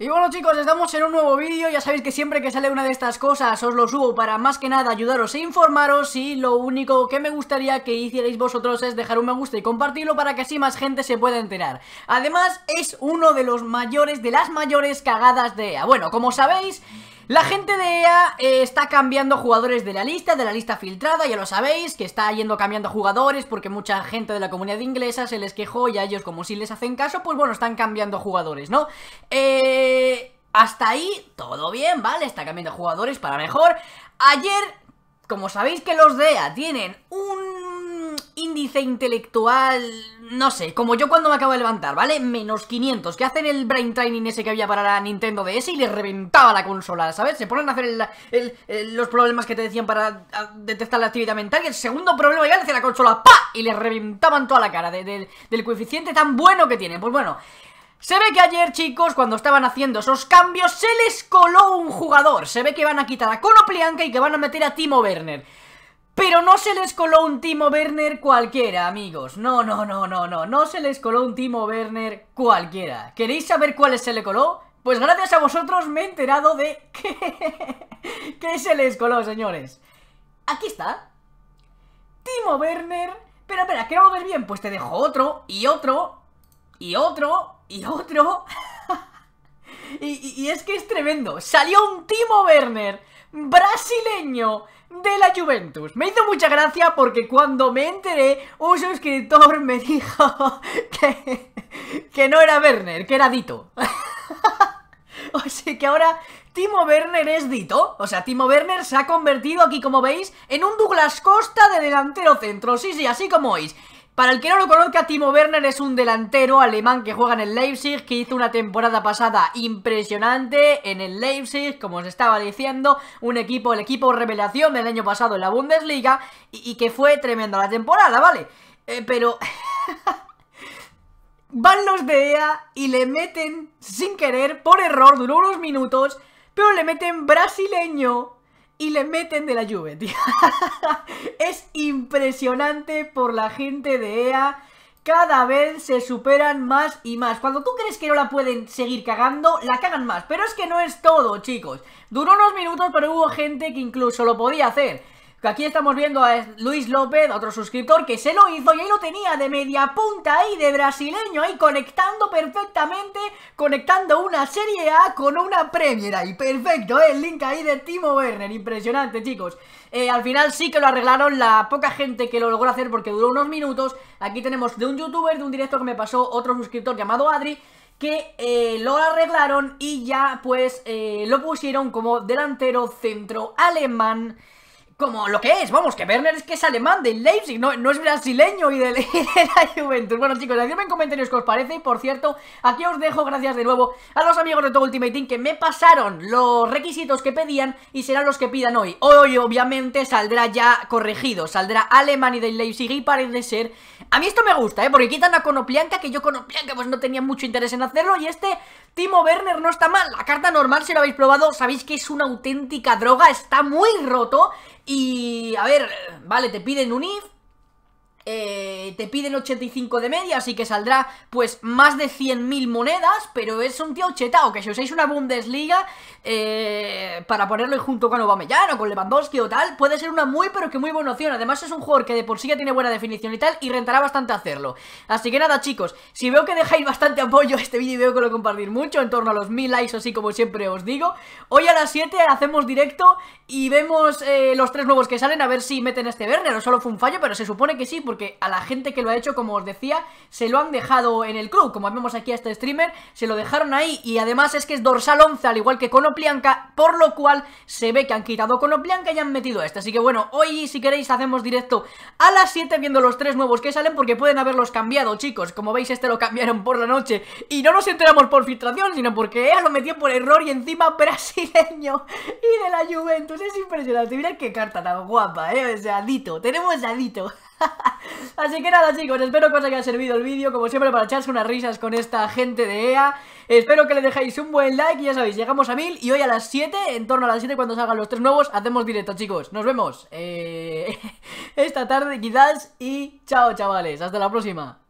Y bueno chicos, estamos en un nuevo vídeo, ya sabéis que siempre que sale una de estas cosas os lo subo para más que nada ayudaros e informaros y lo único que me gustaría que hicierais vosotros es dejar un me gusta y compartirlo para que así más gente se pueda enterar. Además es uno de los mayores, de las mayores cagadas de EA. Bueno, como sabéis... La gente de EA eh, está cambiando jugadores de la lista, de la lista filtrada, ya lo sabéis, que está yendo cambiando jugadores porque mucha gente de la comunidad inglesa se les quejó y a ellos como si les hacen caso, pues bueno, están cambiando jugadores, ¿no? Eh... Hasta ahí, todo bien, ¿vale? Está cambiando jugadores para mejor. Ayer, como sabéis que los de EA tienen un índice intelectual, no sé, como yo cuando me acabo de levantar, ¿vale? Menos 500, que hacen el brain training ese que había para la Nintendo DS y les reventaba la consola, ¿sabes? Se ponen a hacer el, los problemas que te decían para detectar la actividad mental y el segundo problema iba hacia la consola, ¡pa! Y les reventaban toda la cara del coeficiente tan bueno que tiene. Pues bueno, se ve que ayer, chicos, cuando estaban haciendo esos cambios, se les coló un jugador. Se ve que van a quitar a plianca y que van a meter a Timo Werner. Pero no se les coló un Timo Werner cualquiera, amigos. No, no, no, no, no. No se les coló un Timo Werner cualquiera. ¿Queréis saber cuáles se le coló? Pues gracias a vosotros me he enterado de que, se les coló, señores. Aquí está. Timo Werner. Pero espera, ¿qué no lo bien. Pues te dejo otro y otro y otro y otro. y, y es que es tremendo. Salió un Timo Werner brasileño de la Juventus. Me hizo mucha gracia porque cuando me enteré, un suscriptor me dijo que, no era Werner, que era Dito. Así que ahora Timo Werner es Dito. O sea, Timo Werner se ha convertido aquí, como veis, en un Douglas Costa de delantero centro. Sí, sí, así como veis. Para el que no lo conozca, Timo Werner es un delantero alemán que juega en el Leipzig, que hizo una temporada pasada impresionante en el Leipzig, como os estaba diciendo, un equipo, el equipo revelación del año pasado en la Bundesliga, y, que fue tremenda la temporada, ¿vale? Eh, pero... Van los de EA y le meten, sin querer, por error, duró unos minutos, pero le meten brasileño y le meten de la lluvia, tío. es impresionante por la gente de EA. Cada vez se superan más y más. Cuando tú crees que no la pueden seguir cagando, la cagan más. Pero es que no es todo, chicos. Duró unos minutos, pero hubo gente que incluso lo podía hacer. Aquí estamos viendo a Luis López, otro suscriptor, que se lo hizo y ahí lo tenía de media punta ahí, de brasileño, ahí conectando perfectamente, conectando una Serie A con una Premier ahí. Perfecto, eh, el link ahí de Timo Werner, impresionante, chicos. Eh, al final sí que lo arreglaron la poca gente que lo logró hacer porque duró unos minutos. Aquí tenemos de un youtuber, de un directo que me pasó otro suscriptor llamado Adri, que eh, lo arreglaron y ya pues lo pusieron como delantero centro alemán como lo que es, vamos, que Werner es que es alemán De Leipzig, no, no es brasileño y de, la Juventus. Bueno chicos, decidme en comentarios qué os parece y por cierto, aquí os dejo gracias de nuevo a los amigos de todo Ultimate Team que me pasaron los requisitos que pedían y serán los que pidan hoy. Hoy obviamente saldrá ya corregido, saldrá alemán y de Leipzig y parece ser... A mí esto me gusta, ¿eh? Porque quitan a Conoplianca, que yo Conoplianca pues no tenía mucho interés en hacerlo y este Timo Werner no está mal. La carta normal, si lo habéis probado, sabéis que es una auténtica droga, está muy roto y, a ver, vale, te piden un if, eh, te piden 85 de media, así que saldrá pues más de 100.000 monedas, pero es un tío chetao, que si usáis una Bundesliga eh, para ponerlo junto con Aubameyang o con Lewandowski o tal, puede ser una muy pero que muy buena opción, además es un jugador que de por sí ya tiene buena definición y tal, y rentará bastante hacerlo. Así que nada chicos, si veo que dejáis bastante apoyo a este vídeo y veo que lo compartís mucho, en torno a los 1000 likes así como siempre os digo, hoy a las 7 hacemos directo y vemos eh, los tres nuevos que salen a ver si meten este verde, o solo fue un fallo, pero se supone que sí, porque a la gente que lo ha hecho, como os decía, se lo han dejado en el club. Como vemos aquí a este streamer, se lo dejaron ahí y además es que es dorsal 11, al igual que Conoplianca, por lo cual se ve que han quitado Conoplianca y han metido este. Así que bueno, hoy si queréis hacemos directo a las 7 viendo los tres nuevos que salen porque pueden haberlos cambiado, chicos. Como veis, este lo cambiaron por la noche y no nos enteramos por filtración, sino porque ella lo metió por error y encima brasileño y de la Juventus. Es impresionante. Mira qué carta tan guapa, ¿eh? O Tenemos a Así que nada chicos, espero que os haya servido el vídeo Como siempre para echarse unas risas con esta gente de EA Espero que le dejéis un buen like Y ya sabéis, llegamos a mil y hoy a las 7 En torno a las 7 cuando salgan los tres nuevos Hacemos directo chicos, nos vemos eh, Esta tarde quizás Y chao chavales, hasta la próxima